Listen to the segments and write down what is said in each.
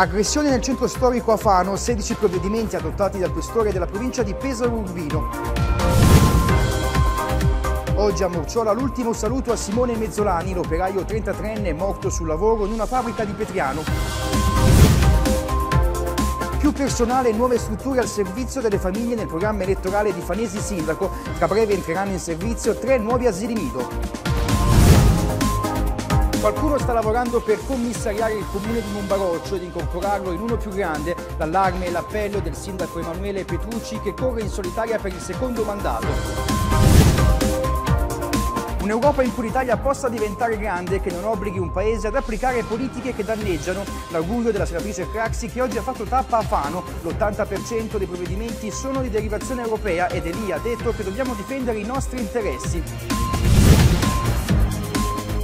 Aggressione nel centro storico a Fano, 16 provvedimenti adottati dal questore della provincia di Pesaro Urbino. Oggi a Morciola l'ultimo saluto a Simone Mezzolani, l'operaio 33enne morto sul lavoro in una fabbrica di Petriano. Più personale e nuove strutture al servizio delle famiglie nel programma elettorale di Fanesi Sindaco. Tra breve entreranno in servizio tre nuovi asili nido. Qualcuno sta lavorando per commissariare il comune di Monbaroccio ed incorporarlo in uno più grande. L'allarme e l'appello del sindaco Emanuele Petrucci che corre in solitaria per il secondo mandato. Un'Europa in cui l'Italia possa diventare grande che non obblighi un paese ad applicare politiche che danneggiano. L'augurio della senatrice Craxi che oggi ha fatto tappa a Fano. L'80% dei provvedimenti sono di derivazione europea ed è lì ha detto che dobbiamo difendere i nostri interessi.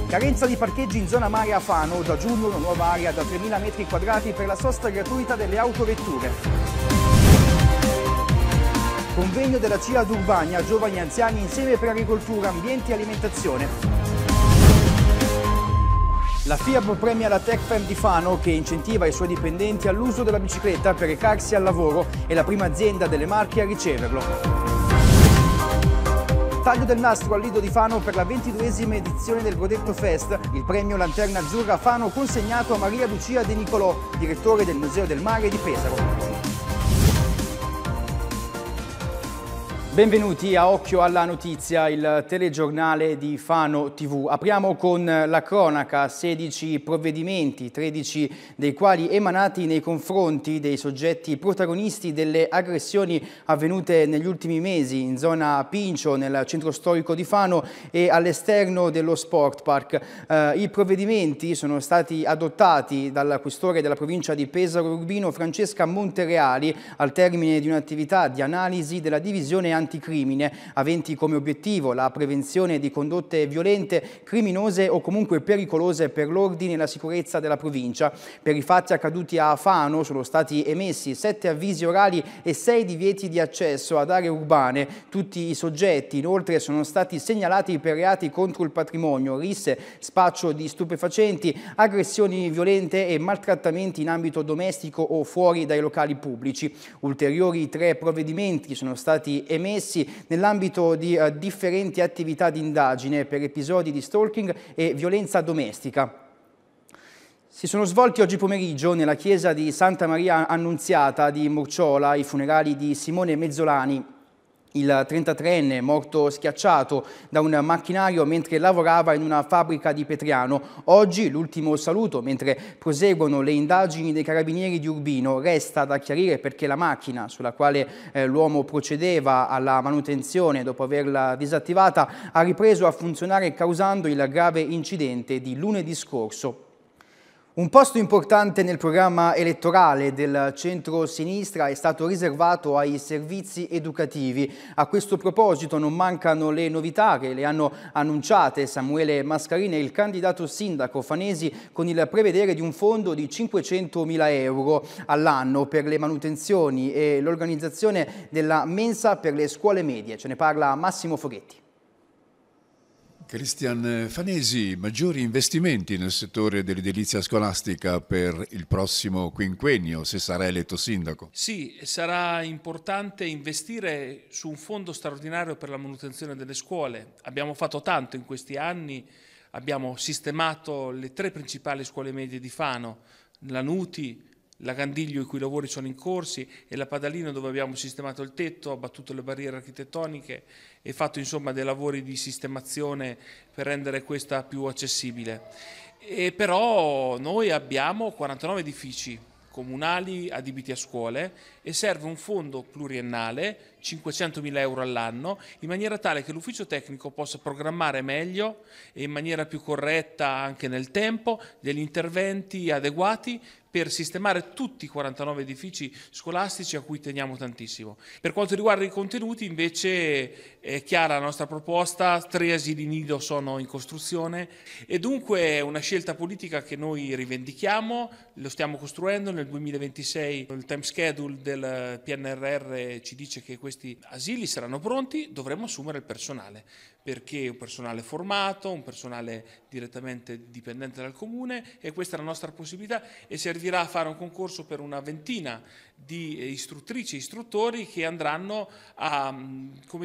Carenza di parcheggi in zona Mare a Fano, da giugno una nuova area da 3.000 m2 per la sosta gratuita delle autovetture. Convegno della CIA ad Urbania, giovani e anziani insieme per agricoltura, ambienti e alimentazione. La FIAB premia la TechFem di Fano che incentiva i suoi dipendenti all'uso della bicicletta per recarsi al lavoro e la prima azienda delle Marche a riceverlo. Taglio del nastro al Lido di Fano per la ventiduesima edizione del Godetto Fest, il premio Lanterna Azzurra Fano consegnato a Maria Lucia De Nicolò, direttore del Museo del Mare di Pesaro. Benvenuti a Occhio alla Notizia, il telegiornale di Fano TV. Apriamo con la cronaca, 16 provvedimenti, 13 dei quali emanati nei confronti dei soggetti protagonisti delle aggressioni avvenute negli ultimi mesi in zona Pincio, nel centro storico di Fano e all'esterno dello Sport Park. Eh, I provvedimenti sono stati adottati dal questore della provincia di Pesaro Urbino Francesca Montereali al termine di un'attività di analisi della divisione anticriminale anticrimine, aventi come obiettivo la prevenzione di condotte violente, criminose o comunque pericolose per l'ordine e la sicurezza della provincia. Per i fatti accaduti a Fano sono stati emessi sette avvisi orali e sei divieti di accesso ad aree urbane. Tutti i soggetti inoltre sono stati segnalati per reati contro il patrimonio, risse, spaccio di stupefacenti, aggressioni violente e maltrattamenti in ambito domestico o fuori dai locali pubblici. Ulteriori tre provvedimenti sono stati emessi commessi nell'ambito di uh, differenti attività di indagine per episodi di stalking e violenza domestica. Si sono svolti oggi pomeriggio nella chiesa di Santa Maria Annunziata di Morciola i funerali di Simone Mezzolani, il 33enne morto schiacciato da un macchinario mentre lavorava in una fabbrica di Petriano. Oggi l'ultimo saluto mentre proseguono le indagini dei carabinieri di Urbino. Resta da chiarire perché la macchina sulla quale eh, l'uomo procedeva alla manutenzione dopo averla disattivata ha ripreso a funzionare causando il grave incidente di lunedì scorso. Un posto importante nel programma elettorale del centro-sinistra è stato riservato ai servizi educativi. A questo proposito non mancano le novità che le hanno annunciate Samuele Mascarini e il candidato sindaco Fanesi con il prevedere di un fondo di 500 mila euro all'anno per le manutenzioni e l'organizzazione della mensa per le scuole medie. Ce ne parla Massimo Foghetti. Cristian Fanesi, maggiori investimenti nel settore dell'edilizia scolastica per il prossimo quinquennio, se sarà eletto sindaco? Sì, sarà importante investire su un fondo straordinario per la manutenzione delle scuole. Abbiamo fatto tanto in questi anni, abbiamo sistemato le tre principali scuole medie di Fano, la Nuti, la Gandiglio i cui lavori sono in corsi e la Padalina dove abbiamo sistemato il tetto, abbattuto le barriere architettoniche e fatto insomma dei lavori di sistemazione per rendere questa più accessibile. E però noi abbiamo 49 edifici comunali adibiti a scuole e serve un fondo pluriennale, 500.000 euro all'anno, in maniera tale che l'ufficio tecnico possa programmare meglio e in maniera più corretta anche nel tempo degli interventi adeguati per sistemare tutti i 49 edifici scolastici a cui teniamo tantissimo. Per quanto riguarda i contenuti invece è chiara la nostra proposta, tre asili nido sono in costruzione e dunque è una scelta politica che noi rivendichiamo, lo stiamo costruendo, nel 2026 il time schedule del PNRR ci dice che questi asili saranno pronti, dovremo assumere il personale perché un personale formato, un personale direttamente dipendente dal comune e questa è la nostra possibilità e servirà a fare un concorso per una ventina di istruttrici e istruttori che andranno a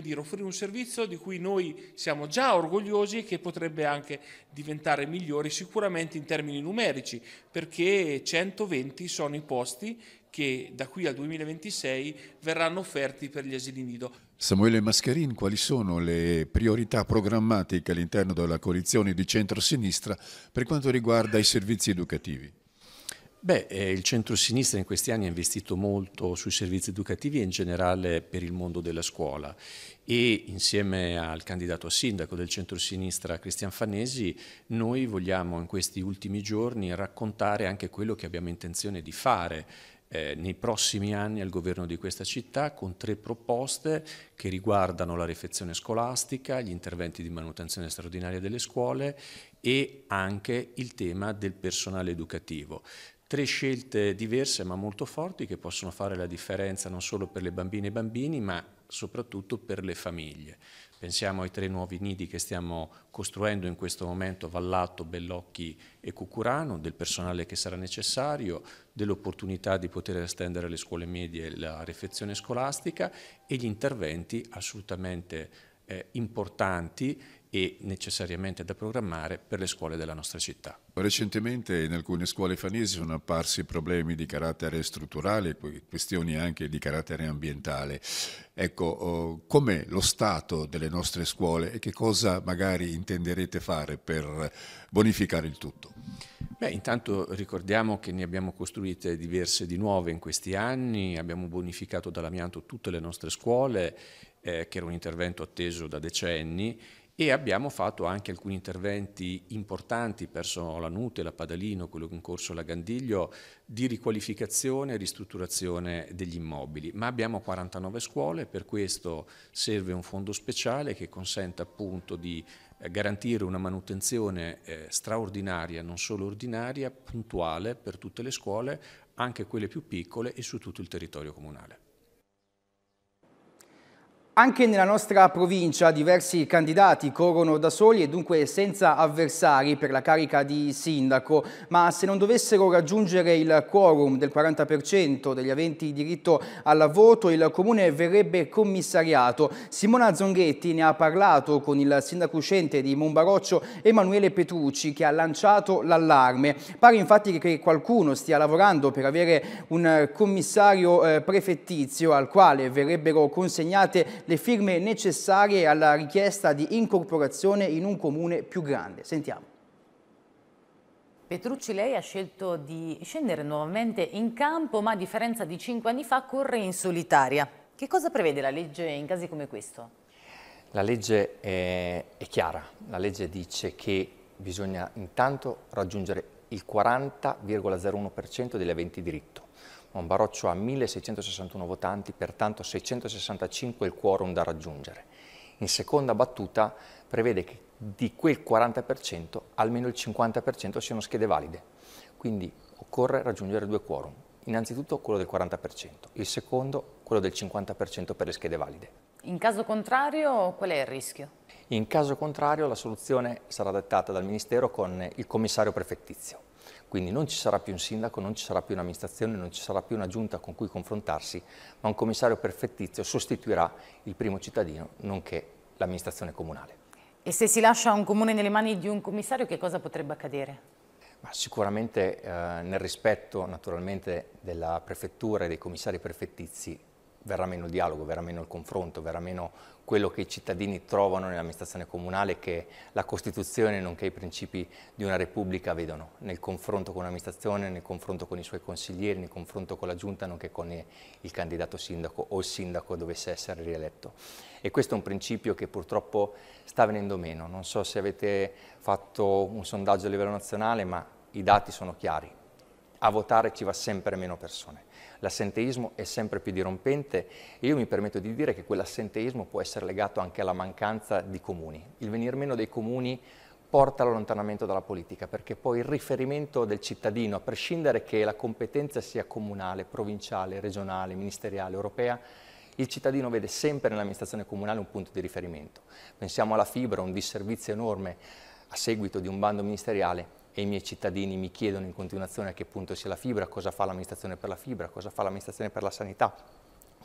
dire, offrire un servizio di cui noi siamo già orgogliosi e che potrebbe anche diventare migliore sicuramente in termini numerici perché 120 sono i posti che da qui al 2026 verranno offerti per gli asili nido. Samuele Mascherin, quali sono le priorità programmatiche all'interno della coalizione di centrosinistra per quanto riguarda i servizi educativi? Beh, eh, il centrosinistra in questi anni ha investito molto sui servizi educativi e in generale per il mondo della scuola e insieme al candidato a sindaco del centrosinistra Cristian Fanesi noi vogliamo in questi ultimi giorni raccontare anche quello che abbiamo intenzione di fare eh, nei prossimi anni al governo di questa città con tre proposte che riguardano la refezione scolastica, gli interventi di manutenzione straordinaria delle scuole e anche il tema del personale educativo tre scelte diverse ma molto forti che possono fare la differenza non solo per le bambine e i bambini ma soprattutto per le famiglie. Pensiamo ai tre nuovi nidi che stiamo costruendo in questo momento, Vallato, Bellocchi e Cucurano, del personale che sarà necessario, dell'opportunità di poter estendere alle scuole medie la refezione scolastica e gli interventi assolutamente eh, importanti e necessariamente da programmare per le scuole della nostra città. Recentemente in alcune scuole fanesi sono apparsi problemi di carattere strutturale, questioni anche di carattere ambientale. Ecco, oh, com'è lo stato delle nostre scuole e che cosa magari intenderete fare per bonificare il tutto? Beh, intanto ricordiamo che ne abbiamo costruite diverse di nuove in questi anni, abbiamo bonificato dall'amianto tutte le nostre scuole, eh, che era un intervento atteso da decenni, e abbiamo fatto anche alcuni interventi importanti verso la Nute, la Padalino, quello in corso la Gandiglio, di riqualificazione e ristrutturazione degli immobili. Ma abbiamo 49 scuole, per questo serve un fondo speciale che consenta appunto di eh, garantire una manutenzione eh, straordinaria, non solo ordinaria, puntuale per tutte le scuole, anche quelle più piccole e su tutto il territorio comunale. Anche nella nostra provincia diversi candidati corrono da soli e dunque senza avversari per la carica di sindaco, ma se non dovessero raggiungere il quorum del 40% degli aventi diritto al voto, il comune verrebbe commissariato. Simona Zonghetti ne ha parlato con il sindaco uscente di Monbaroccio Emanuele Petrucci che ha lanciato l'allarme. Pare infatti che qualcuno stia lavorando per avere un commissario eh, prefettizio al quale verrebbero consegnate le le firme necessarie alla richiesta di incorporazione in un comune più grande. Sentiamo. Petrucci, lei ha scelto di scendere nuovamente in campo, ma a differenza di cinque anni fa corre in solitaria. Che cosa prevede la legge in casi come questo? La legge è, è chiara, la legge dice che bisogna intanto raggiungere il 40,01% degli aventi diritto un baroccio ha 1661 votanti, pertanto 665 è il quorum da raggiungere. In seconda battuta prevede che di quel 40% almeno il 50% siano schede valide, quindi occorre raggiungere due quorum. Innanzitutto quello del 40%, il secondo quello del 50% per le schede valide. In caso contrario qual è il rischio? In caso contrario la soluzione sarà dettata dal Ministero con il commissario prefettizio. Quindi non ci sarà più un sindaco, non ci sarà più un'amministrazione, non ci sarà più una giunta con cui confrontarsi, ma un commissario perfettizio sostituirà il primo cittadino, nonché l'amministrazione comunale. E se si lascia un comune nelle mani di un commissario, che cosa potrebbe accadere? Ma sicuramente eh, nel rispetto naturalmente della prefettura e dei commissari perfettizi verrà meno il dialogo, verrà meno il confronto, verrà meno quello che i cittadini trovano nell'amministrazione comunale che la Costituzione nonché i principi di una Repubblica vedono nel confronto con l'amministrazione, nel confronto con i suoi consiglieri, nel confronto con la Giunta nonché con il candidato sindaco o il sindaco dovesse essere rieletto. E questo è un principio che purtroppo sta venendo meno. Non so se avete fatto un sondaggio a livello nazionale ma i dati sono chiari. A votare ci va sempre meno persone l'assenteismo è sempre più dirompente e io mi permetto di dire che quell'assenteismo può essere legato anche alla mancanza di comuni. Il venir meno dei comuni porta all'allontanamento dalla politica, perché poi il riferimento del cittadino, a prescindere che la competenza sia comunale, provinciale, regionale, ministeriale, europea, il cittadino vede sempre nell'amministrazione comunale un punto di riferimento. Pensiamo alla fibra, un disservizio enorme a seguito di un bando ministeriale, e i miei cittadini mi chiedono in continuazione a che punto sia la fibra, cosa fa l'amministrazione per la fibra, cosa fa l'amministrazione per la sanità,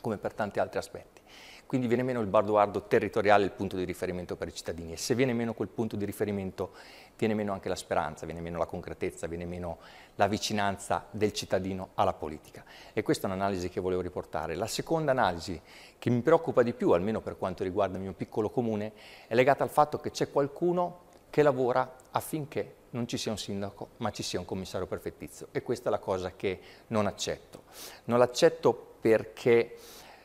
come per tanti altri aspetti. Quindi viene meno il baluardo territoriale, il punto di riferimento per i cittadini e se viene meno quel punto di riferimento viene meno anche la speranza, viene meno la concretezza, viene meno la vicinanza del cittadino alla politica. E questa è un'analisi che volevo riportare. La seconda analisi che mi preoccupa di più, almeno per quanto riguarda il mio piccolo comune, è legata al fatto che c'è qualcuno che lavora affinché non ci sia un sindaco, ma ci sia un commissario perfettizio. E questa è la cosa che non accetto. Non l'accetto perché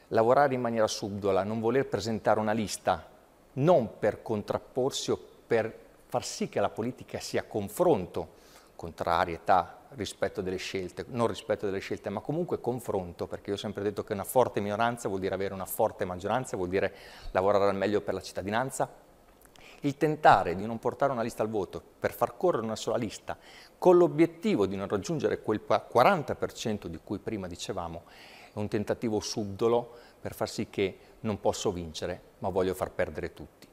lavorare in maniera subdola, non voler presentare una lista, non per contrapporsi o per far sì che la politica sia confronto, contrarietà, rispetto delle scelte, non rispetto delle scelte, ma comunque confronto, perché io ho sempre detto che una forte minoranza vuol dire avere una forte maggioranza, vuol dire lavorare al meglio per la cittadinanza, il tentare di non portare una lista al voto per far correre una sola lista con l'obiettivo di non raggiungere quel 40% di cui prima dicevamo è un tentativo subdolo per far sì che non posso vincere ma voglio far perdere tutti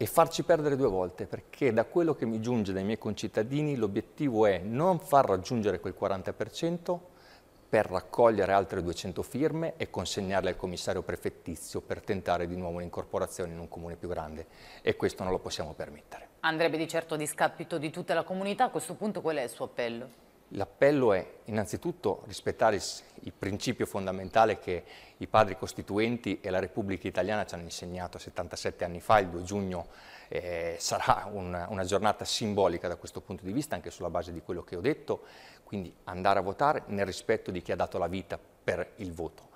e farci perdere due volte perché da quello che mi giunge dai miei concittadini l'obiettivo è non far raggiungere quel 40% per raccogliere altre 200 firme e consegnarle al commissario prefettizio per tentare di nuovo l'incorporazione in un comune più grande e questo non lo possiamo permettere. Andrebbe di certo a discapito di tutta la comunità, a questo punto qual è il suo appello? L'appello è innanzitutto rispettare il principio fondamentale che i padri costituenti e la Repubblica Italiana ci hanno insegnato 77 anni fa, il 2 giugno eh, sarà una, una giornata simbolica da questo punto di vista, anche sulla base di quello che ho detto, quindi andare a votare nel rispetto di chi ha dato la vita per il voto,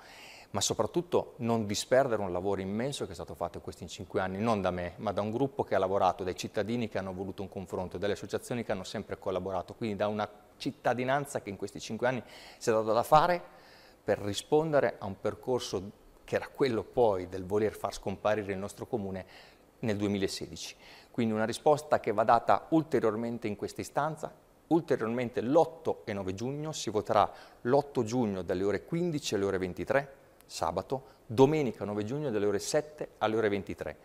ma soprattutto non disperdere un lavoro immenso che è stato fatto in questi cinque anni, non da me, ma da un gruppo che ha lavorato, dai cittadini che hanno voluto un confronto, dalle associazioni che hanno sempre collaborato, quindi da una cittadinanza che in questi cinque anni si è data da fare per rispondere a un percorso che era quello poi del voler far scomparire il nostro comune nel 2016. Quindi una risposta che va data ulteriormente in questa istanza Ulteriormente l'8 e 9 giugno si voterà l'8 giugno dalle ore 15 alle ore 23, sabato, domenica 9 giugno dalle ore 7 alle ore 23.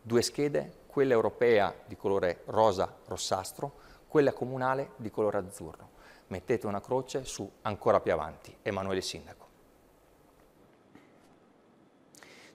Due schede, quella europea di colore rosa-rossastro, quella comunale di colore azzurro. Mettete una croce su ancora più avanti, Emanuele Sindaco.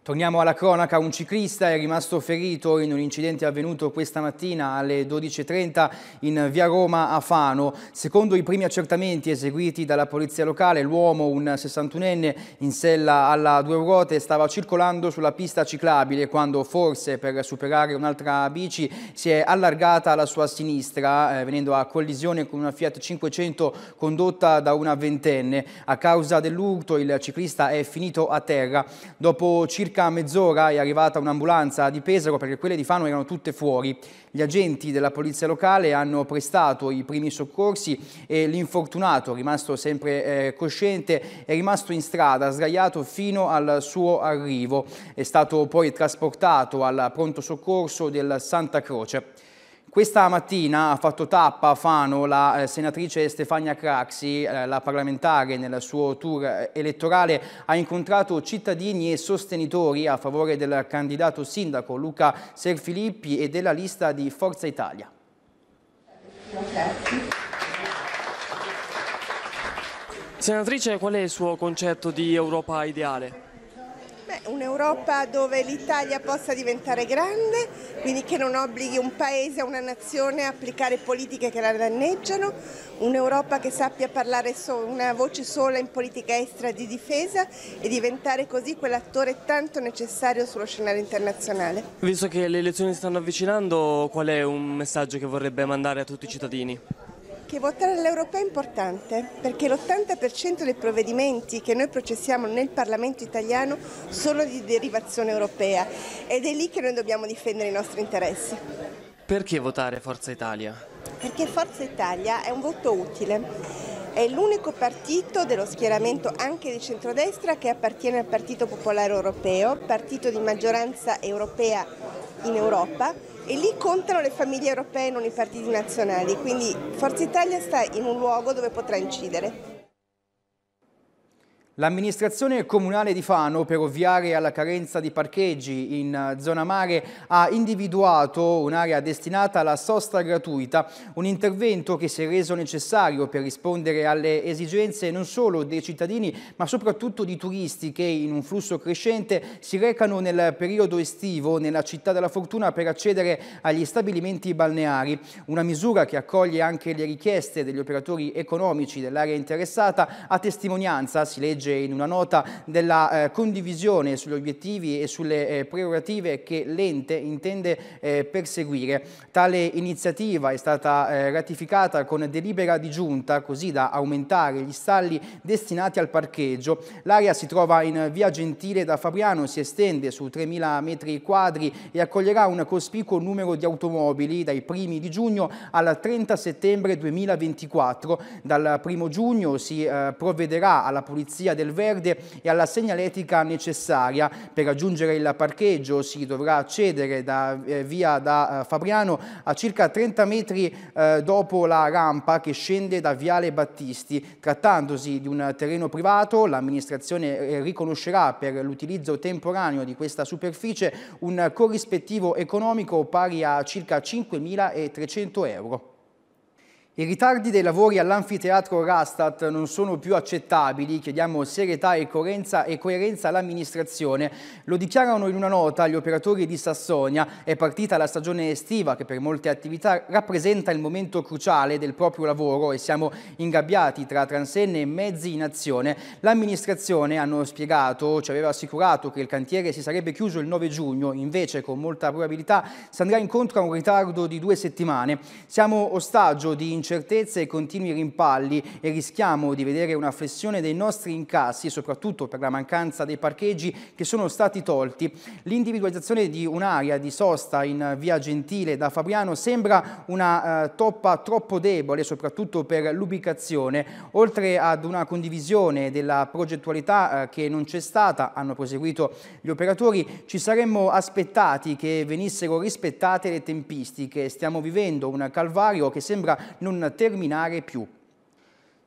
Torniamo alla cronaca, un ciclista è rimasto ferito in un incidente avvenuto questa mattina alle 12.30 in via Roma a Fano. Secondo i primi accertamenti eseguiti dalla polizia locale, l'uomo, un 61enne in sella alla due ruote, stava circolando sulla pista ciclabile quando forse per superare un'altra bici si è allargata alla sua sinistra eh, venendo a collisione con una Fiat 500 condotta da una ventenne. A causa dell'urto il ciclista è finito a terra. Dopo circa circa mezz'ora è arrivata un'ambulanza di Pesaro perché quelle di Fano erano tutte fuori. Gli agenti della polizia locale hanno prestato i primi soccorsi e l'infortunato, rimasto sempre eh, cosciente, è rimasto in strada, sdraiato fino al suo arrivo. È stato poi trasportato al pronto soccorso del Santa Croce. Questa mattina ha fatto tappa a Fano la eh, senatrice Stefania Craxi, eh, la parlamentare nel suo tour eh, elettorale ha incontrato cittadini e sostenitori a favore del candidato sindaco Luca Serfilippi e della lista di Forza Italia. Senatrice, qual è il suo concetto di Europa ideale? Un'Europa dove l'Italia possa diventare grande, quindi che non obblighi un paese, una nazione a applicare politiche che la danneggiano, un'Europa che sappia parlare una voce sola in politica estera di difesa e diventare così quell'attore tanto necessario sullo scenario internazionale. Visto che le elezioni stanno avvicinando, qual è un messaggio che vorrebbe mandare a tutti i cittadini? che votare all'Europea è importante perché l'80% dei provvedimenti che noi processiamo nel Parlamento italiano sono di derivazione europea ed è lì che noi dobbiamo difendere i nostri interessi. Perché votare Forza Italia? Perché Forza Italia è un voto utile è l'unico partito dello schieramento anche di centrodestra che appartiene al Partito Popolare Europeo, partito di maggioranza europea in Europa e lì contano le famiglie europee, non i partiti nazionali, quindi Forza Italia sta in un luogo dove potrà incidere. L'amministrazione comunale di Fano, per ovviare alla carenza di parcheggi in eh, zona mare, ha individuato un'area destinata alla sosta gratuita, un intervento che si è reso necessario per rispondere alle esigenze non solo dei cittadini, ma soprattutto di turisti che in un flusso crescente si recano nel periodo estivo nella città della fortuna per accedere agli stabilimenti balneari. Una misura che accoglie anche le richieste degli operatori economici dell'area interessata, a testimonianza, si legge aggiunge in una nota della eh, condivisione sugli obiettivi e sulle eh, prerogative che l'ente intende eh, perseguire. Tale iniziativa è stata eh, ratificata con delibera di giunta così da aumentare gli stalli destinati al parcheggio. L'area si trova in via Gentile da Fabriano, si estende su 3.000 metri quadri e accoglierà un cospicuo numero di automobili dai primi di giugno al 30 settembre 2024. Dal primo giugno si eh, provvederà alla pulizia tipologia del verde e alla segnaletica necessaria. Per raggiungere il parcheggio si dovrà accedere da eh, via da eh, Fabriano a circa 30 metri eh, dopo la rampa che scende da Viale Battisti. Trattandosi di un terreno privato, l'amministrazione riconoscerà per l'utilizzo temporaneo di questa superficie un corrispettivo economico pari a circa 5.300 euro. I ritardi dei lavori all'anfiteatro Rastat non sono più accettabili, chiediamo serietà e coerenza, e coerenza all'amministrazione. Lo dichiarano in una nota gli operatori di Sassonia. È partita la stagione estiva che per molte attività rappresenta il momento cruciale del proprio lavoro e siamo ingabbiati tra transenne e mezzi in azione. L'amministrazione, hanno spiegato, ci aveva assicurato che il cantiere si sarebbe chiuso il 9 giugno, invece con molta probabilità si andrà incontro a un ritardo di due settimane. Siamo ostaggio di incertezza incertezze e continui rimpalli e rischiamo di vedere una flessione dei nostri incassi, soprattutto per la mancanza dei parcheggi che sono stati tolti. L'individualizzazione di un'area di sosta in via Gentile da Fabriano sembra una eh, toppa troppo debole, soprattutto per l'ubicazione. Oltre ad una condivisione della progettualità eh, che non c'è stata, hanno proseguito gli operatori, ci saremmo aspettati che venissero rispettate le tempistiche. Stiamo vivendo un calvario che sembra non terminare più.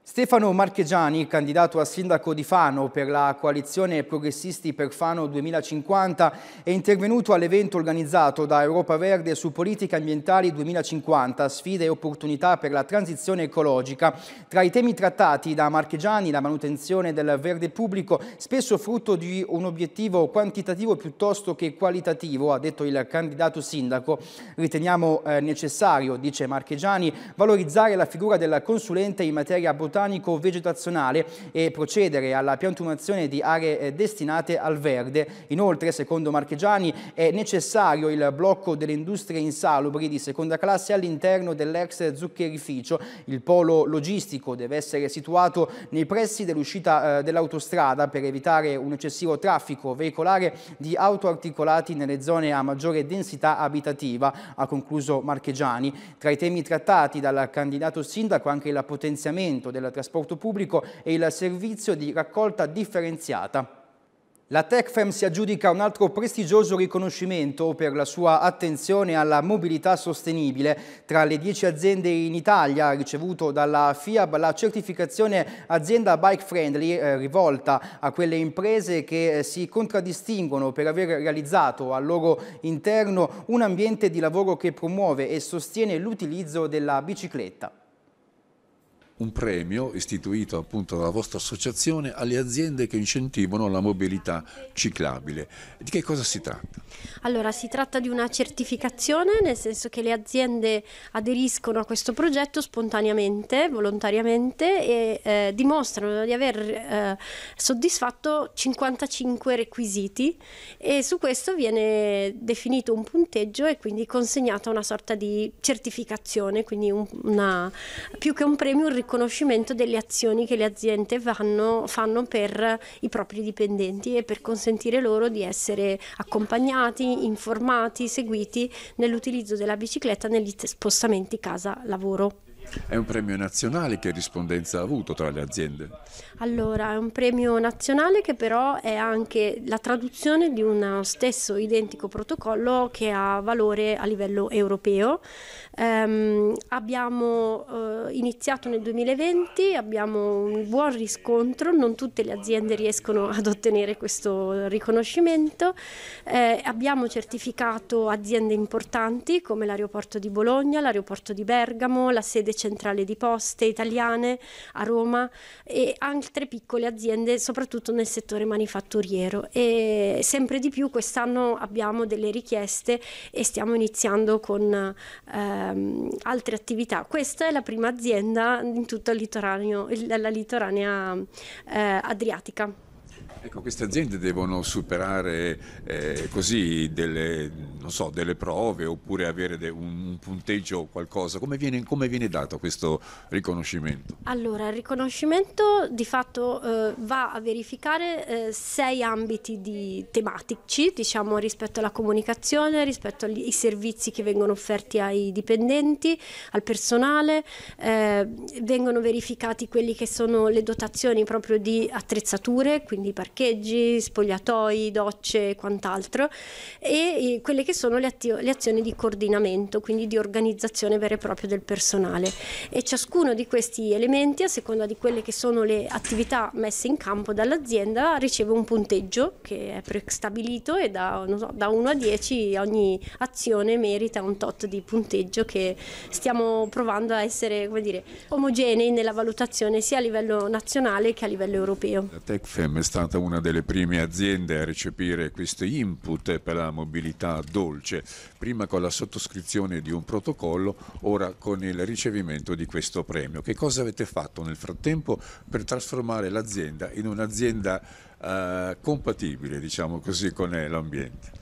Stefano Marchegiani, candidato a sindaco di Fano per la coalizione Progressisti per Fano 2050, è intervenuto all'evento organizzato da Europa Verde su politiche ambientali 2050, sfide e opportunità per la transizione ecologica. Tra i temi trattati da Marchegiani, la manutenzione del verde pubblico, spesso frutto di un obiettivo quantitativo piuttosto che qualitativo, ha detto il candidato sindaco. Riteniamo eh, necessario, dice Marchegiani, valorizzare la figura del consulente in materia bottone botanico-vegetazionale e procedere alla piantumazione di aree eh, destinate al verde. Inoltre, secondo Marchegiani, è necessario il blocco delle industrie insalubri di seconda classe all'interno dell'ex zuccherificio. Il polo logistico deve essere situato nei pressi dell'uscita eh, dell'autostrada per evitare un eccessivo traffico veicolare di auto articolati nelle zone a maggiore densità abitativa, ha concluso Marchegiani. Tra i temi trattati dal candidato sindaco anche il potenziamento della del trasporto pubblico e il servizio di raccolta differenziata. La TechFem si aggiudica un altro prestigioso riconoscimento per la sua attenzione alla mobilità sostenibile. Tra le 10 aziende in Italia ha ricevuto dalla FIAB la certificazione azienda bike friendly eh, rivolta a quelle imprese che eh, si contraddistinguono per aver realizzato al loro interno un ambiente di lavoro che promuove e sostiene l'utilizzo della bicicletta un premio istituito appunto dalla vostra associazione alle aziende che incentivano la mobilità ciclabile. Di che cosa si tratta? Allora, si tratta di una certificazione, nel senso che le aziende aderiscono a questo progetto spontaneamente, volontariamente e eh, dimostrano di aver eh, soddisfatto 55 requisiti e su questo viene definito un punteggio e quindi consegnata una sorta di certificazione, quindi una, più che un premio, un riconoscimento delle azioni che le aziende vanno, fanno per i propri dipendenti e per consentire loro di essere accompagnati, informati, seguiti nell'utilizzo della bicicletta negli spostamenti casa-lavoro. È un premio nazionale, che rispondenza ha avuto tra le aziende? Allora, è un premio nazionale che però è anche la traduzione di uno stesso identico protocollo che ha valore a livello europeo. Um, abbiamo uh, iniziato nel 2020, abbiamo un buon riscontro, non tutte le aziende riescono ad ottenere questo riconoscimento. Eh, abbiamo certificato aziende importanti come l'aeroporto di Bologna, l'aeroporto di Bergamo, la sede grande centrale di poste italiane a Roma e altre piccole aziende, soprattutto nel settore manifatturiero. E sempre di più quest'anno abbiamo delle richieste e stiamo iniziando con ehm, altre attività. Questa è la prima azienda in tutta il litoraneo, la litoranea eh, adriatica. Ecco, queste aziende devono superare eh, così delle, so, delle, prove oppure avere de, un, un, punteggio o qualcosa. Come viene, come viene, dato questo riconoscimento? Allora, il riconoscimento di fatto eh, va a verificare eh, sei ambiti di, tematici, diciamo, rispetto alla comunicazione, rispetto ai servizi che vengono offerti ai dipendenti, al personale, eh, vengono verificati quelle che sono le dotazioni proprio di attrezzature, quindi parcheggi, spogliatoi, docce e quant'altro, e quelle che sono le, le azioni di coordinamento, quindi di organizzazione vera e propria del personale. E ciascuno di questi elementi, a seconda di quelle che sono le attività messe in campo dall'azienda, riceve un punteggio che è prestabilito e da, so, da 1 a 10 ogni azione merita un tot di punteggio che stiamo provando a essere come dire, omogenei nella valutazione sia a livello nazionale che a livello europeo. La TechFem sta stata una delle prime aziende a recepire questo input per la mobilità dolce, prima con la sottoscrizione di un protocollo, ora con il ricevimento di questo premio. Che cosa avete fatto nel frattempo per trasformare l'azienda in un'azienda eh, compatibile, diciamo così, con l'ambiente?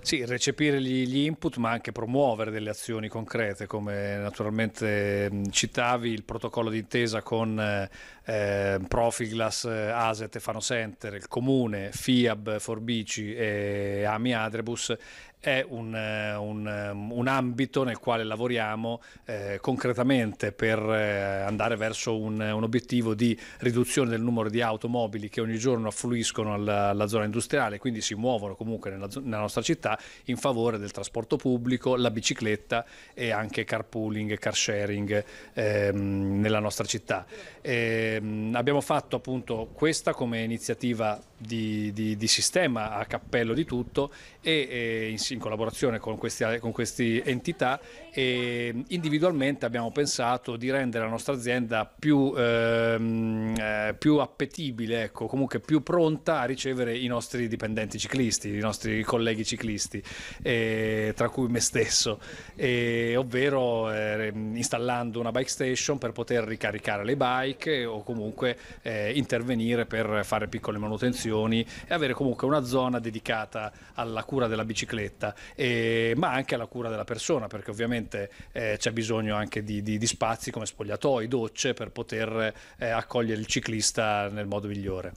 Sì, recepire gli, input ma anche promuovere delle azioni concrete come naturalmente mm, citavi il protocollo d'intesa con eh, eh Profiglas, eh, Aset e Fano Center, il Comune, FIAB, Forbici e Ami Adrebus è un, eh, un, ehm, un ambito nel quale lavoriamo eh, concretamente per eh, andare verso un, un, obiettivo di riduzione del numero di automobili che ogni giorno affluiscono alla, alla zona industriale, quindi si muovono comunque nella, nella nostra città in favore del trasporto pubblico, la bicicletta e anche carpooling, car sharing ehm, nella nostra città. E, ehm, abbiamo fatto appunto questa come iniziativa di, di, di, sistema a cappello di tutto e, e in, in, collaborazione con queste con questi entità individualmente abbiamo pensato di rendere la nostra azienda più, ehm, eh, più appetibile, ecco, comunque più pronta a ricevere i nostri dipendenti ciclisti, i nostri colleghi ciclisti, eh, tra cui me stesso, eh, ovvero eh, installando una bike station per poter ricaricare le bike o comunque eh, intervenire per fare piccole manutenzioni associazioni e avere comunque una zona dedicata alla cura della bicicletta, e, ma anche alla cura della persona, perché ovviamente eh, c'è bisogno anche di, di, di, spazi come spogliatoi, docce per poter eh, accogliere il ciclista nel modo migliore.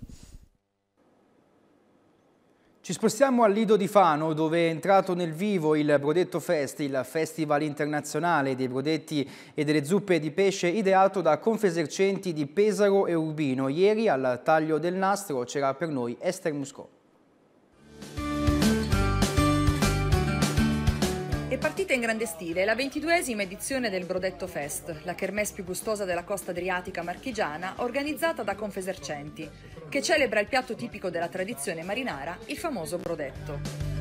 Ci spostiamo al Lido di Fano dove è entrato nel vivo il Brodetto Fest, il festival internazionale dei brodetti e delle zuppe di pesce ideato da Confesercenti di Pesaro e Urbino. Ieri al taglio del nastro c'era per noi Esther Muscò. partita in grande stile è la ventiduesima edizione del Brodetto Fest, la kermesse più gustosa della costa adriatica marchigiana organizzata da Confesercenti, che celebra il piatto tipico della tradizione marinara, il famoso brodetto.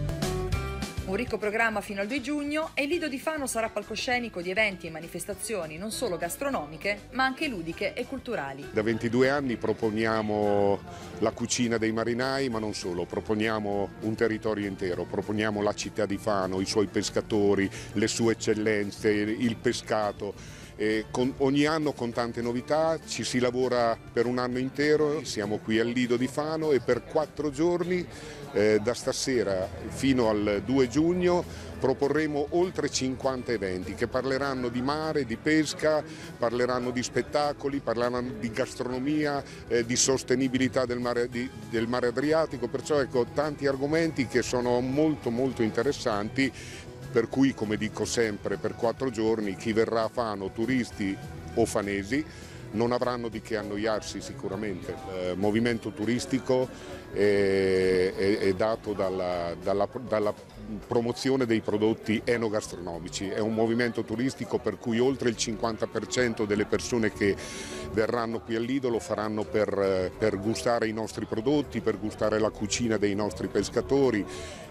Un ricco programma fino al 2 giugno e Lido di Fano sarà palcoscenico di eventi e manifestazioni non solo gastronomiche ma anche ludiche e culturali. Da 22 anni proponiamo la cucina dei marinai ma non solo, proponiamo un territorio intero, proponiamo la città di Fano, i suoi pescatori, le sue eccellenze, il pescato ogni anno con tante novità, ci si lavora per un anno intero, siamo qui al Lido di Fano e per quattro giorni eh, da stasera fino al 2 giugno proporremo oltre 50 eventi che parleranno di mare, di pesca, parleranno di spettacoli, parleranno di gastronomia, eh, di sostenibilità del mare, di, del mare Adriatico, perciò ecco tanti argomenti che sono molto molto interessanti per cui come dico sempre per quattro giorni chi verrà a Fano, turisti o fanesi, non avranno di che annoiarsi sicuramente. Il eh, movimento turistico è, è, è dato dalla, dalla, dalla promozione dei prodotti enogastronomici. È un movimento turistico per cui oltre il 50% delle persone che verranno qui all'Ido lo faranno per, eh, per gustare i nostri prodotti, per gustare la cucina dei nostri pescatori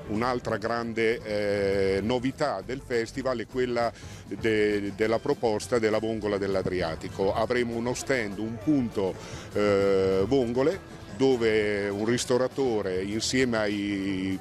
Un'altra grande eh, novità del festival è quella de, della proposta della vongola dell'Adriatico. Avremo uno stand, un punto eh, vongole dove un ristoratore insieme ai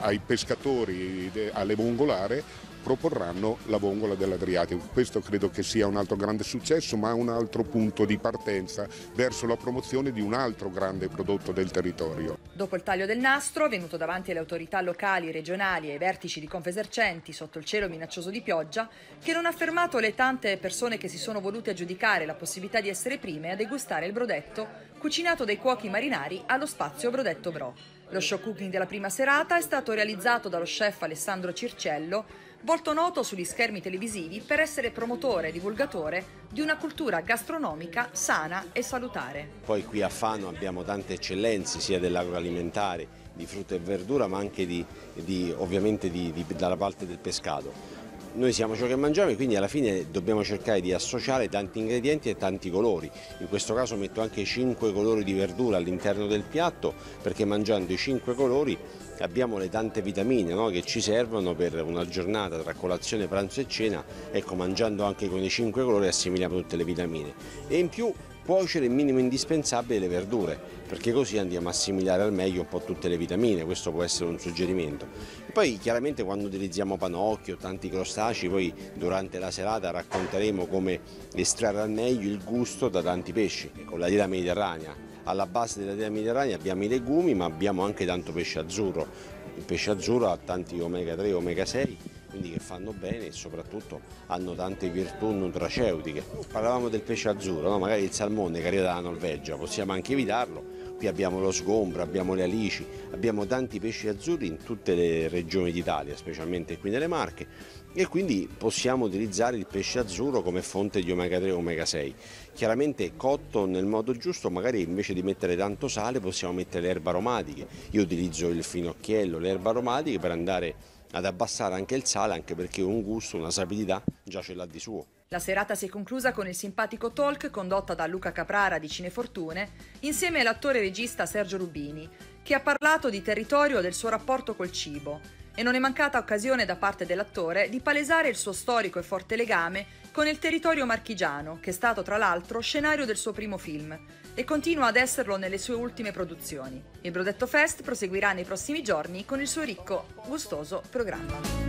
ai pescatori, alle vongolare, proporranno la vongola dell'Adriatico. Questo credo che sia un altro grande successo, ma un altro punto di partenza verso la promozione di un altro grande prodotto del territorio. Dopo il taglio del nastro, venuto davanti alle autorità locali, regionali e ai vertici di Confesercenti sotto il cielo minaccioso di pioggia, che non ha fermato le tante persone che si sono volute aggiudicare la possibilità di essere prime a degustare il brodetto cucinato dai cuochi marinari allo spazio Brodetto Bro. Lo show cooking della prima serata è stato realizzato dallo chef Alessandro Circello, volto noto sugli schermi televisivi per essere promotore e divulgatore di una cultura gastronomica sana e salutare. Poi qui a Fano abbiamo tante eccellenze sia dell'agroalimentare, di frutta e verdura, ma anche di, di, ovviamente di, dalla parte del pescato. Noi siamo ciò che mangiamo e quindi alla fine dobbiamo cercare di associare tanti ingredienti e tanti colori. In questo caso metto anche 5 colori di verdura all'interno del piatto perché mangiando i 5 colori abbiamo le tante vitamine no? che ci servono per una giornata tra colazione, pranzo e cena, ecco mangiando anche con i 5 colori assimiliamo tutte le vitamine e in più cuocere il minimo indispensabile le verdure perché così andiamo a assimilare al meglio un po' tutte le vitamine, questo può essere un suggerimento. poi chiaramente quando utilizziamo panocchio, tanti crostacei, poi durante la serata racconteremo come estrarre al meglio il gusto da tanti pesci, con la dieta mediterranea. Alla base della dieta mediterranea abbiamo i legumi ma abbiamo anche tanto pesce azzurro, il pesce azzurro ha tanti omega 3 omega 6 quindi che fanno bene e soprattutto hanno tante virtù nutraceutiche. Parlavamo del pesce azzurro, no? magari il salmone che arriva dalla Norvegia, possiamo anche evitarlo, qui abbiamo lo sgombro, abbiamo le alici, abbiamo tanti pesci azzurri in tutte le regioni d'Italia, specialmente qui nelle Marche e quindi possiamo utilizzare il pesce azzurro come fonte di omega 3 e omega 6. Chiaramente cotto nel modo giusto, magari invece di mettere tanto sale possiamo mettere le erbe aromatiche. Io utilizzo il finocchiello, le erbe aromatiche per andare ad abbassare anche il sale, anche perché un gusto, una sapidità già ce l'ha di suo. La serata si è conclusa con il simpatico talk condotta da Luca Caprara di Cinefortune insieme all'attore regista Sergio Rubini, che ha parlato di territorio e del suo rapporto col cibo. E non è mancata occasione da parte dell'attore di palesare il suo storico e forte legame con il territorio marchigiano, che è stato tra l'altro scenario del suo primo film e continua ad esserlo nelle sue ultime produzioni. Il Brodetto Fest proseguirà nei prossimi giorni con il suo ricco, gustoso programma.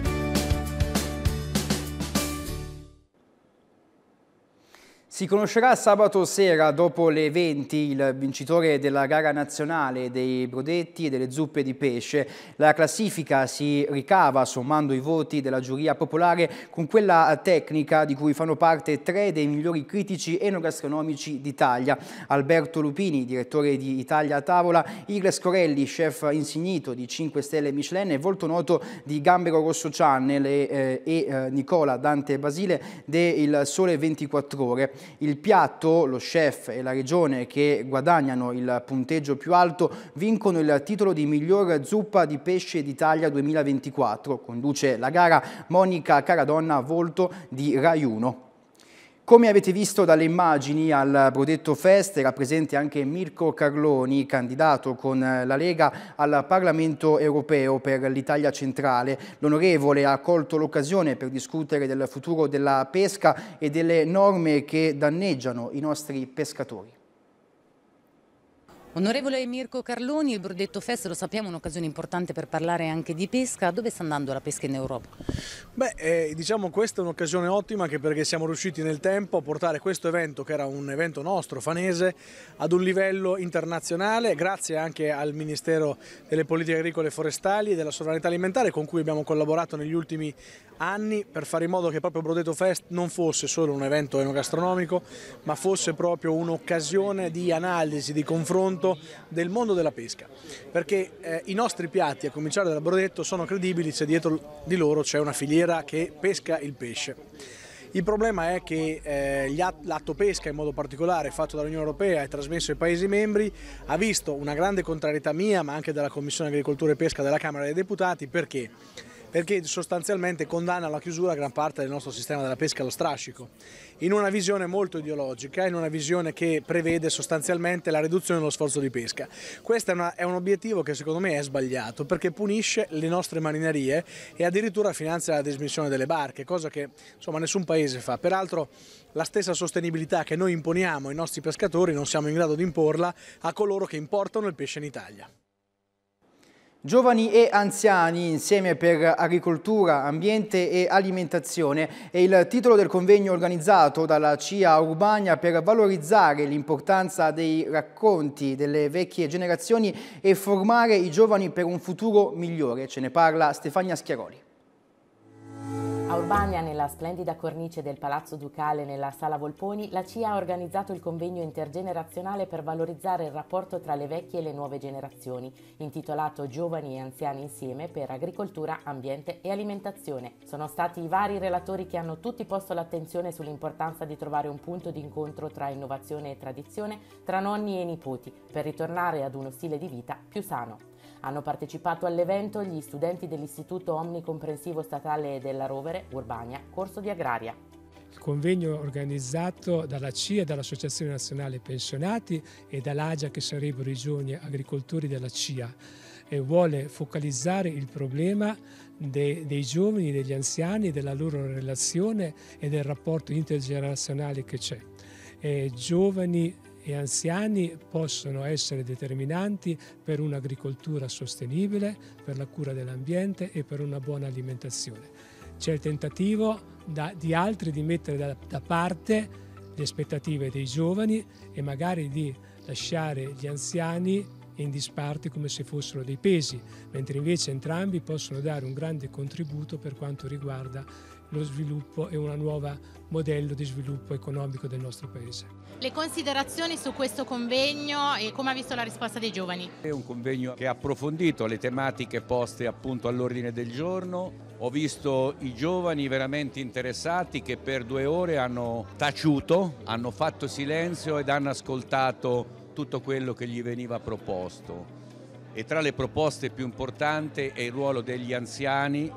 Si conoscerà sabato sera dopo le 20 il vincitore della gara nazionale dei brodetti e delle zuppe di pesce. La classifica si ricava sommando i voti della giuria popolare con quella tecnica di cui fanno parte tre dei migliori critici enogastronomici d'Italia. Alberto Lupini, direttore di Italia a tavola, Igles Corelli, chef insignito di 5 Stelle Michelin e volto noto di Gambero Rosso Channel e, eh, e eh, Nicola Dante Basile de Il Sole 24 Ore il piatto, lo chef e la regione che guadagnano il punteggio più alto vincono il titolo di miglior zuppa di pesce d'Italia 2024. Conduce la gara Monica Caradonna Volto di Raiuno. Come avete visto dalle immagini al Brodetto Fest era presente anche Mirko Carloni, candidato con eh, la Lega al Parlamento europeo per l'Italia centrale. L'onorevole ha colto l'occasione per discutere del futuro della pesca e delle norme che danneggiano i nostri pescatori. Onorevole Mirko Carloni, il Brudetto Fest lo sappiamo è un'occasione importante per parlare anche di pesca, dove sta andando la pesca in Europa? Beh, eh, diciamo questa è un'occasione ottima anche perché siamo riusciti nel tempo a portare questo evento, che era un evento nostro, fanese, ad un livello internazionale, grazie anche al Ministero delle Politiche Agricole e Forestali e della Sovranità Alimentare con cui abbiamo collaborato negli ultimi anni per fare in modo che proprio Brudetto Fest non fosse solo un evento enogastronomico, ma fosse proprio un'occasione di analisi, di confronto tutto del mondo della pesca, perché eh, i nostri piatti, a cominciare dal brodetto, sono credibili se dietro di loro c'è una filiera che pesca il pesce. Il problema è che eh, pesca in modo particolare fatto dall'Unione Europea e trasmesso ai Paesi membri ha visto una grande contrarietà mia ma anche della Commissione Agricoltura e Pesca della Camera dei Deputati perché perché sostanzialmente condanna alla chiusura gran parte del nostro sistema della pesca allo strascico, in una visione molto ideologica, in una visione che prevede sostanzialmente la riduzione dello sforzo di pesca. Questo è, una, è un obiettivo che secondo me è sbagliato perché punisce le nostre marinerie e addirittura finanzia la dismissione delle barche, cosa che insomma, nessun paese fa. Peraltro la stessa sostenibilità che noi imponiamo ai nostri pescatori non siamo in grado di imporla a coloro che importano il pesce in Italia. Giovani e anziani insieme per agricoltura, ambiente e alimentazione è il titolo del convegno organizzato dalla CIA Urbania per valorizzare l'importanza dei racconti delle vecchie generazioni e formare i giovani per un futuro migliore. Ce ne parla Stefania Schiaroli. A Urbania, nella splendida cornice del Palazzo Ducale nella Sala Volponi, la CIA ha organizzato il convegno intergenerazionale per valorizzare il rapporto tra le vecchie e le nuove generazioni, intitolato Giovani e anziani insieme per agricoltura, ambiente e alimentazione. Sono stati i vari relatori che hanno tutti posto l'attenzione sull'importanza di trovare un punto di incontro tra innovazione e tradizione, tra nonni e nipoti, per ritornare ad uno stile di vita più sano. Hanno partecipato all'evento gli studenti dell'Istituto Omnicomprensivo Statale della Rovere, Urbania, corso di Agraria. Il convegno organizzato dalla CIA, dall'Associazione Nazionale Pensionati e dall'AGIA, che sarebbero i giovani agricoltori della CIA, e vuole focalizzare il problema dei, dei giovani, degli anziani, della loro relazione e del rapporto intergenerazionale che c'è. Eh, giovani e anziani possono essere determinanti per un'agricoltura sostenibile, per la cura dell'ambiente e per una buona alimentazione. C'è il tentativo da, di altri di mettere da, da parte le aspettative dei giovani e magari di lasciare gli anziani in disparte come se fossero dei pesi, mentre invece entrambi possono dare un grande contributo per quanto riguarda lo sviluppo e un nuovo modello di sviluppo economico del nostro paese. Le considerazioni su questo convegno e come ha visto la risposta dei giovani? È un convegno che ha approfondito le tematiche poste appunto all'ordine del giorno. Ho visto i giovani veramente interessati che per due ore hanno taciuto, hanno fatto silenzio ed hanno ascoltato tutto quello che gli veniva proposto. E tra le proposte più importanti è il ruolo degli anziani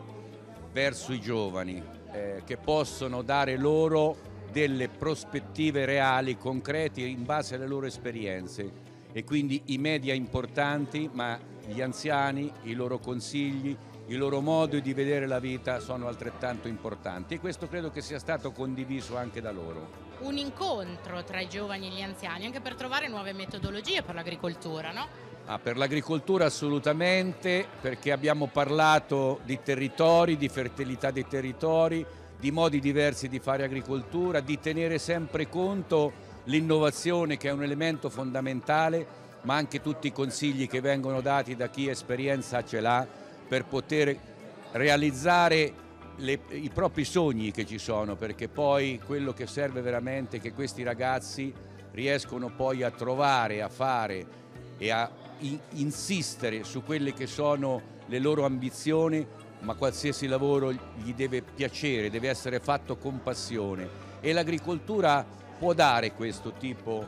verso i giovani eh, che possono dare loro delle prospettive reali, concrete in base alle loro esperienze e quindi i media importanti ma gli anziani, i loro consigli, il loro modo di vedere la vita sono altrettanto importanti e questo credo che sia stato condiviso anche da loro. Un incontro tra i giovani e gli anziani anche per trovare nuove metodologie per l'agricoltura, no? Ah, per l'agricoltura assolutamente, perché abbiamo parlato di territori, di fertilità dei territori, di modi diversi di fare agricoltura, di tenere sempre conto l'innovazione che è un elemento fondamentale, ma anche tutti i consigli che vengono dati da chi esperienza ce l'ha per poter realizzare le, i propri sogni che ci sono, perché poi quello che serve veramente è che questi ragazzi riescono poi a trovare, a fare e a insistere su quelle che sono le loro ambizioni, ma qualsiasi lavoro gli deve piacere, deve essere fatto con passione e l'agricoltura può dare questo tipo,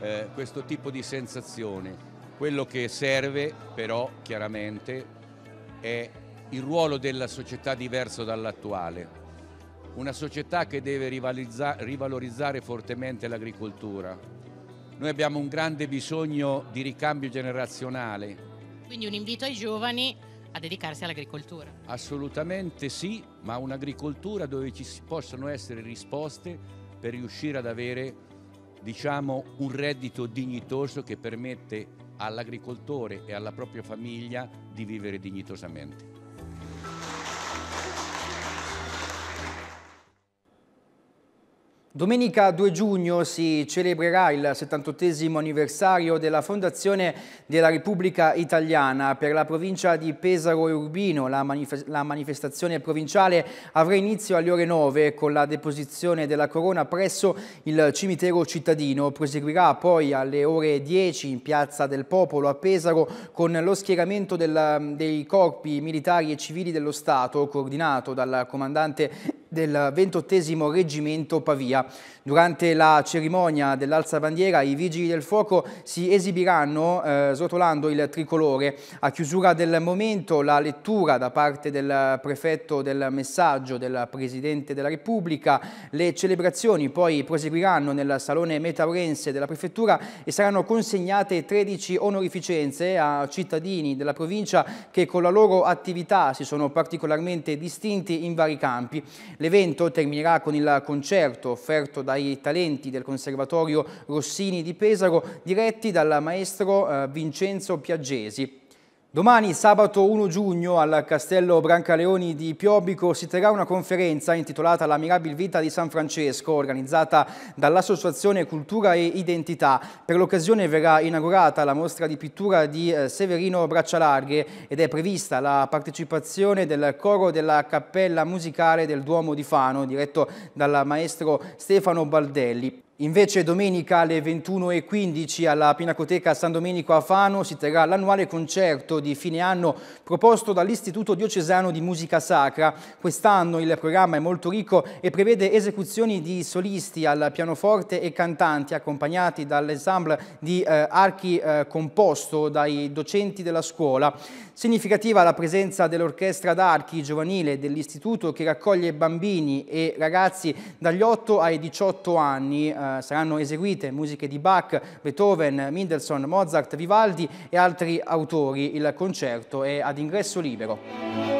eh, questo tipo di sensazione. Quello che serve però chiaramente è il ruolo della società diverso dall'attuale. Una società che deve rivalorizzare fortemente l'agricoltura, noi abbiamo un grande bisogno di ricambio generazionale. Quindi un invito ai giovani a dedicarsi all'agricoltura. Assolutamente sì, ma un'agricoltura dove ci possano essere risposte per riuscire ad avere diciamo, un reddito dignitoso che permette all'agricoltore e alla propria famiglia di vivere dignitosamente. Domenica 2 giugno si celebrerà il 78 anniversario della fondazione della Repubblica Italiana per la provincia di Pesaro e Urbino. La, manif la, manifestazione provinciale avrà inizio alle ore 9 con la deposizione della corona presso il cimitero cittadino. Proseguirà poi alle ore 10 in Piazza del Popolo a Pesaro con lo schieramento del, dei corpi militari e civili dello Stato coordinato dal comandante del 28 reggimento Pavia. Durante la cerimonia dell'alza bandiera i vigili del fuoco si esibiranno eh, srotolando il tricolore. A chiusura del momento la lettura da parte del prefetto del messaggio del Presidente della Repubblica. Le celebrazioni poi proseguiranno nel Salone Metaurense della Prefettura e saranno consegnate 13 onorificenze a cittadini della provincia che con la loro attività si sono particolarmente distinti in vari campi. L'evento terminerà con il concerto offerto offerto dai talenti del Conservatorio Rossini di Pesaro, diretti dal maestro eh, Vincenzo Piaggesi. Domani, sabato 1 giugno, al Castello Brancaleoni di Piobico si terrà una conferenza intitolata La mirabil vita di San Francesco, organizzata dall'Associazione Cultura e Identità. Per l'occasione verrà inaugurata la mostra di pittura di eh, Severino Braccialarghe ed è prevista la partecipazione del coro della Cappella Musicale del Duomo di Fano, diretto dal maestro Stefano Baldelli. Invece domenica alle 21.15 alla Pinacoteca San Domenico a Fano si terrà l'annuale concerto di fine anno proposto dall'Istituto Diocesano di Musica Sacra. Quest'anno il programma è molto ricco e prevede esecuzioni di solisti al pianoforte e cantanti accompagnati dall'ensemble di eh, archi eh, composto dai docenti della scuola. Significativa la presenza dell'orchestra d'archi giovanile dell'istituto che raccoglie bambini e ragazzi dagli 8 ai 18 anni. Eh, saranno eseguite musiche di Bach, Beethoven, Mendelssohn, Mozart, Vivaldi e altri autori. Il concerto è ad ingresso libero.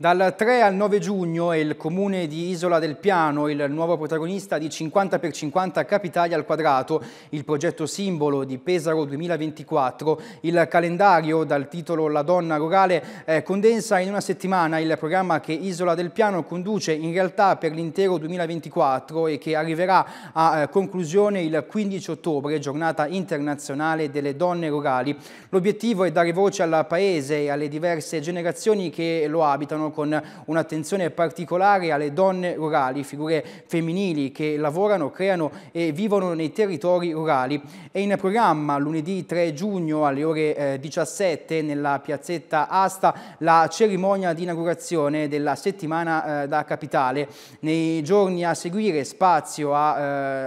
Dal 3 al 9 giugno è il comune di Isola del Piano il nuovo protagonista di 50x50 Capitali al quadrato, il progetto simbolo di Pesaro 2024. Il calendario dal titolo La donna rurale eh, condensa in una settimana il programma che Isola del Piano conduce in realtà per l'intero 2024 e che arriverà a eh, conclusione il 15 ottobre, giornata internazionale delle donne rurali. L'obiettivo è dare voce al paese e alle diverse generazioni che lo abitano con un'attenzione particolare alle donne rurali, figure femminili che lavorano, creano e vivono nei territori rurali. È in programma lunedì 3 giugno alle ore 17 eh, nella piazzetta Asta la cerimonia di inaugurazione della settimana eh, da capitale. Nei giorni a seguire spazio a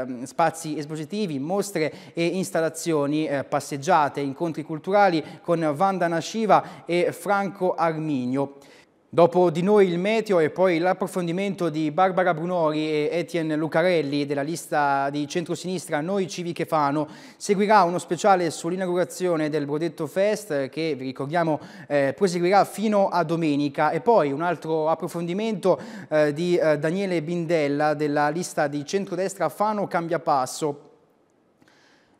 eh, spazi espositivi, mostre e installazioni, eh, passeggiate, incontri culturali con Vanda Nasciva e Franco Arminio. Dopo di noi il meteo e poi l'approfondimento di Barbara Brunori e Etienne Lucarelli della lista di centrosinistra Noi Civiche Fano, seguirà uno speciale sull'inaugurazione del Brodetto Fest che vi ricordiamo eh, proseguirà fino a domenica e poi un altro approfondimento eh, di eh, Daniele Bindella della lista di centrodestra Fano Cambia Passo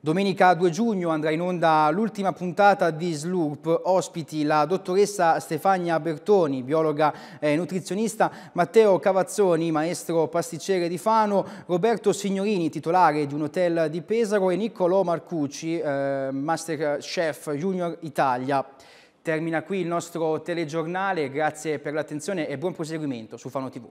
Domenica 2 giugno andrà in onda l'ultima puntata di Sloop, ospiti la dottoressa Stefania Bertoni, biologa e nutrizionista, Matteo Cavazzoni, maestro pasticcere di Fano, Roberto Signorini, titolare di un hotel di Pesaro e Niccolò Marcucci, eh, master chef junior Italia. Termina qui il nostro telegiornale, grazie per l'attenzione e buon proseguimento su Fano TV.